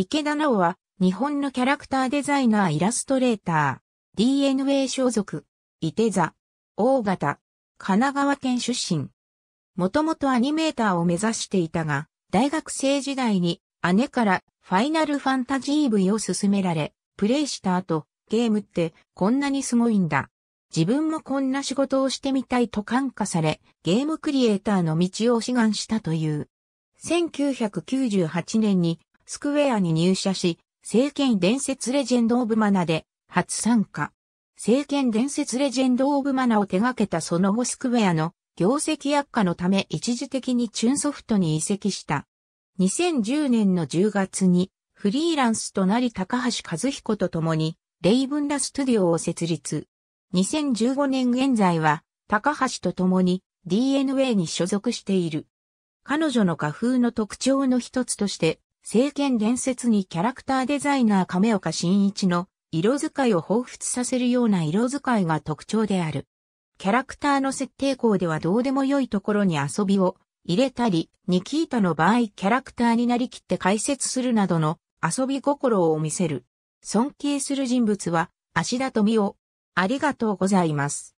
池田直は、日本のキャラクターデザイナーイラストレーター、DNA 所属、伊手座、大型、神奈川県出身。もともとアニメーターを目指していたが、大学生時代に姉からファイナルファンタジー V を勧められ、プレイした後、ゲームってこんなにすごいんだ。自分もこんな仕事をしてみたいと感化され、ゲームクリエイターの道を志願したという。1998年にスクウェアに入社し、聖剣伝説レジェンド・オブ・マナで初参加。聖剣伝説レジェンド・オブ・マナを手掛けたその後スクウェアの業績悪化のため一時的にチュンソフトに移籍した。2010年の10月にフリーランスとなり高橋和彦と共にレイブンラストゥディオを設立。2015年現在は高橋と共に DNA に所属している。彼女の画風の特徴の一つとして聖剣伝説にキャラクターデザイナー亀岡慎一の色使いを彷彿させるような色使いが特徴である。キャラクターの設定校ではどうでも良いところに遊びを入れたり、ニキータの場合キャラクターになりきって解説するなどの遊び心を見せる。尊敬する人物は、足田富夫。ありがとうございます。